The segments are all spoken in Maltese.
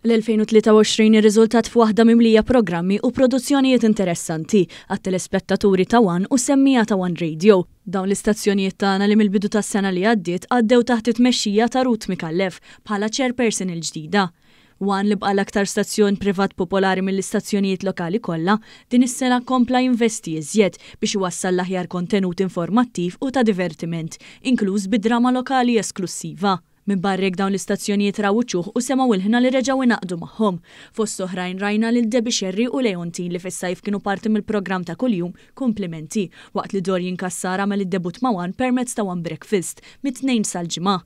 L-2023 ir-riżultat f'waħda mimlija programmi u produzzjonijiet interessanti għat-telespettaturi ta' Wan u semmija ta' Wan Radio. Dawn l-istazzjonijiet tagħna li mill-bidu tas-sena li għaddiet għaddew taħt it-tmexxija ta' Rut Mikallef bħala chairperson il-ġdida. Wan li bqa l-aktar stazzjon privat popolari mill-istazzjonijiet lokali kollha, din is-sena kompla investi iżjed biex iwassal l-aħjar kontenut informattiv u ta' divertiment, inkluż bid-drama lokali esklusiva. Min barrek dawn l-istazzjonijiet raw uċuħ u semaw il-ħna li reġaw inaqdu magħhom. Fost soħrajn rajna lil Debi Xerri u Leontin li fissajf kienu parti mill-programm ta' kuljum komplimenti waqt li dor ma li l debut mawan permezz ta' One Breakfast mit-tnejn sal-ġimgħa.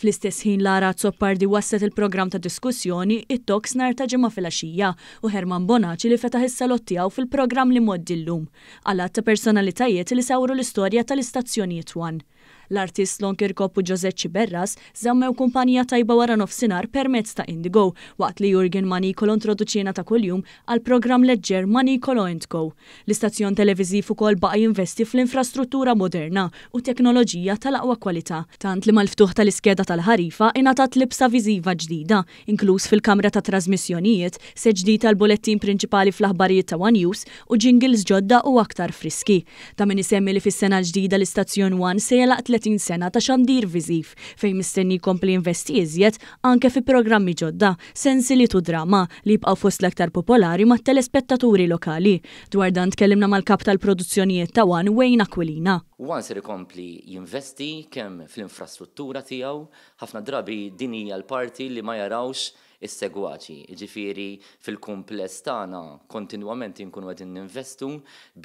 Fl-istess ħin Lara Zoppardi wasset il-programm ta' diskussjoni it-toks nar ta' ġimgħa fil axija u Herman Bonaci li fetaħ is salotti għaw fil-programm li moddi llum. Għalat ta' personalitajiet li sawru l-istorja tal-istazzjonijiet wan. L-artist Lonker Koppu Giuseppe Berras zammew kumpanija tajba wara nofsinar permezz ta' Indigo waqt li Jurgen Manikolo introduċina ta' kuljum għal program leġġer Manikolo Go. L-istazzjon televiżiv ukoll baqa' jinvesti fl-infrastruttura moderna u teknoloġija tal-aqwa kwalità. Tant li mal-ftuħ tal-iskeda tal-ħarifa ingħatat libsa viżiva ġdida, inkluż fil-kamra ta' trasmissjonijiet, se tal-bulettin prinċipali fl-aħbarijiet ta' One News u jingles ġodda u aktar friski. Ta' min isemmi li fis-sena ġdida l-istazzjon One se naqlaq 30 sena ta' xandir viżif fejn mistenni kompli investi iżjed anke fi programmi ġodda, sensi li tu drama li jibqaw fost l-aktar popolari ma' telespettaturi lokali. Dwar dan tkellimna mal-kap tal-produzzjonijiet ta' One Wayne Aquilina. One ser kompli jinvesti kemm fl-infrastruttura tiegħu ħafna drabi din hija l-parti li ma jarawx is-segwaċi. Ġifiri, fil-kumpless tagħna kontinwament inkunu qed ninvestu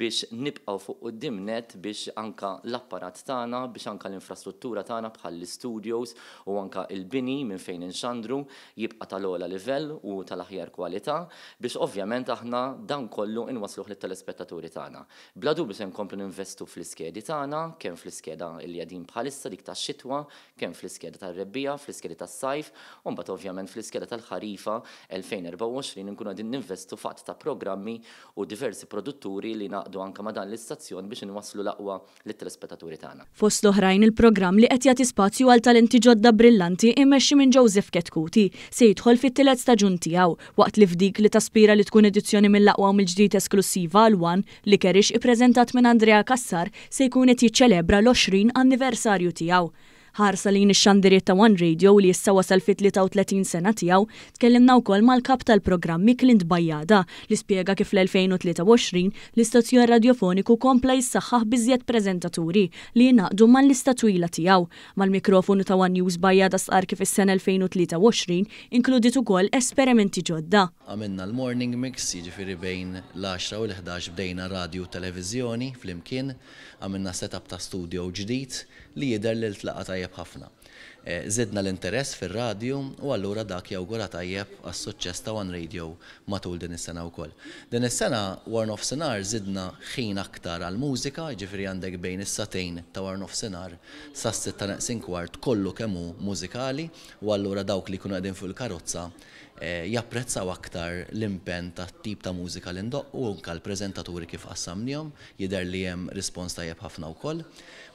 biex nibqgħu fuq quddiem net biex anka l-apparat tagħna, biex anka l-infrastruttura tagħna bħal l-studios u anka l-bini minn fejn inxandru jibqa' tal-ogħla livell u tal-aħjar kwalità biex ovvjament aħna dan kollu inwasluh lit-telespettaturi tagħna. Bla dubju se nkomplu ninvestu fl-iskedi tagħna, kemm fl-iskeda il-jadin bħalissa dik tax-xitwa, kemm fl-iskeda tar bija fl-iskeda tas-sajf, u ovvjament fl-iskeda tal-ħarifa 2024 nkunu għadin ninvestu fatt ta' programmi u diversi produtturi li naqdu anka ma' dan l-istazzjon biex inwaslu l-aqwa lit-telespettaturi tagħna. Fost l-oħrajn il-programm li qed jagħti spazju għal talenti ġodda brillanti immexxi minn Joseph Ketkuti se jidħol fit-tielet staġun tiegħu waqt li fdik li taspira li tkun edizzjoni mill-aqwa u mill-ġdid esklusiva għal wan li kerix ippreżentat minn Andrea Kassar se jkun qed jiċċelebra l-20 anniversarju tiegħu ħarsa li ix-xandiriet ta' One Radio li issa wasal fit 33 sena tiegħu, tkellimna wkoll mal-kap tal-programmi Clint Bajjada li spjega kif l-2023 l-istazzjon radiofoniku kompla jissaħħaħ biżjed preżentaturi li jnaqdu mal-istatwila tiegħu. Mal-mikrofonu ta' One News Bajjada sqar kif is-sena 2023 inkludit ukoll esperimenti ġodda. Għamilna l-morning mix jiġifieri bejn l-10 u l-11 bdejna radio u fl flimkien għamilna setup ta' studio ġdid li jidher l tlaqata tajjeb ħafna. Eh, zidna l-interess fil-radio u allura dak jawgura tajjeb għas-suċċess ta' One Radio matul din is-sena wkoll. Din is-sena Warn of Sinar, zidna ħin aktar għal-mużika, ġifri għandek bejn is-satejn ta' of nofsinhar sa' sitta kwart kollu kemmu mużikali u allura dawk li kunu qegħdin fuq il-karozza Eh, japprezzaw aktar l-impen ta' tip ta' mużika l-indoq u anka prezentaturi kif għassamnijom, jidher li hemm rispons tajjeb ħafna koll.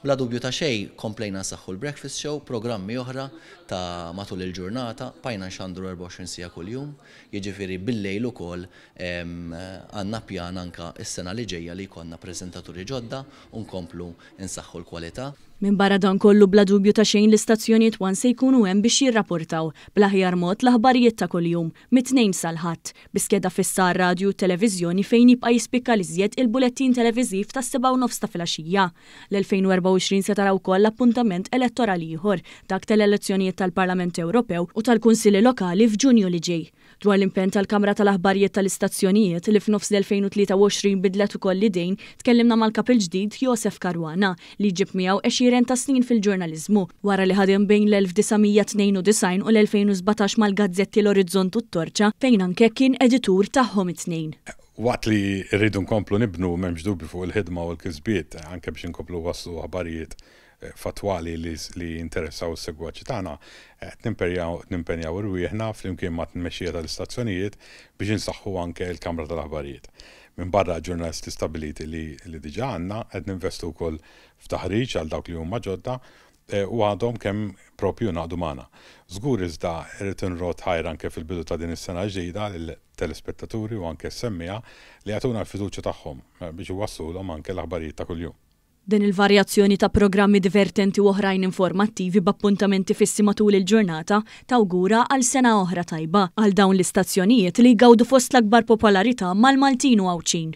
Bla dubju ta' xej komplejna saħħu l-Breakfast Show, programmi oħra ta' matul il-ġurnata, pajna xandru 24 sija kol jum jiġifieri bil-lejl ukoll għandna pjan anka s-sena li ġejja li jkollna prezentaturi ġodda u nkomplu insaħħu l-kwalità. Min barra dan kollu bla dubju ta' xejn l-istazzjoniet wan se jkunu hemm biex jirrapportaw bl-aħjar mod l-aħbarijiet ta' kuljum mit-tnejn sal-ħadd biskeda fissar radju televiżjoni fejn jibqa' jispikka liżjed il-bulettin televiżiv ta' seba' nofs ta' filgħaxija. L-2024 se taraw l appuntament elettorali ieħor dak tal-elezzjonijiet tal-Parlament Ewropew u tal kunsilli Lokali f'Ġunju li ġej dwar l-impen tal-Kamra tal-Aħbarijiet tal-Istazzjonijiet li f'nofs 2023 bidlet ukoll l dejn tkellimna mal-kap il-ġdid Josef Karwana li ġib miegħu għexieren ta' snin fil-ġurnaliżmu wara li ħadem bejn l-1992 u l-2017 mal-gazzetti l-Orizzont u t-Torċa fejn anke kien editur tagħhom it-tnejn. Waqt li rridu nkomplu nibnu memx dubi fuq il-ħidma u l-kisbiet, anke biex nkomplu waslu ħabarijiet fatwali li interessaw s-segwaċi tagħna qed eh, nimpenjaw fl flimkien ma' tmexxija tal-istazzjonijiet biex insaħħu anke l-Kamra tal-Aħbarijiet. Minn barra ġurnalisti stabiliti li li diġà għandna qed ninvestu wkoll f'taħriġ għal dawk li huma ġodda eh, u għadhom kemm propju naqdu magħna. Żgur iżda rrid inrot ħajra anke fil-bidu ta' din is-sena ġdida l telespettaturi u anke s-semmija li għatuna l-fiduċja tagħhom eh, biex iwassulhom anke l-aħbarijiet ta' kuljum. Din il-varjazzjoni ta' programmi divertenti u oħrajn informattivi b'appuntamenti fissi matul il-ġurnata tawgura għal sena oħra tajba għal dawn l-istazzjonijiet li jgawdu fost l-akbar popolarità mal-Maltin għawċin.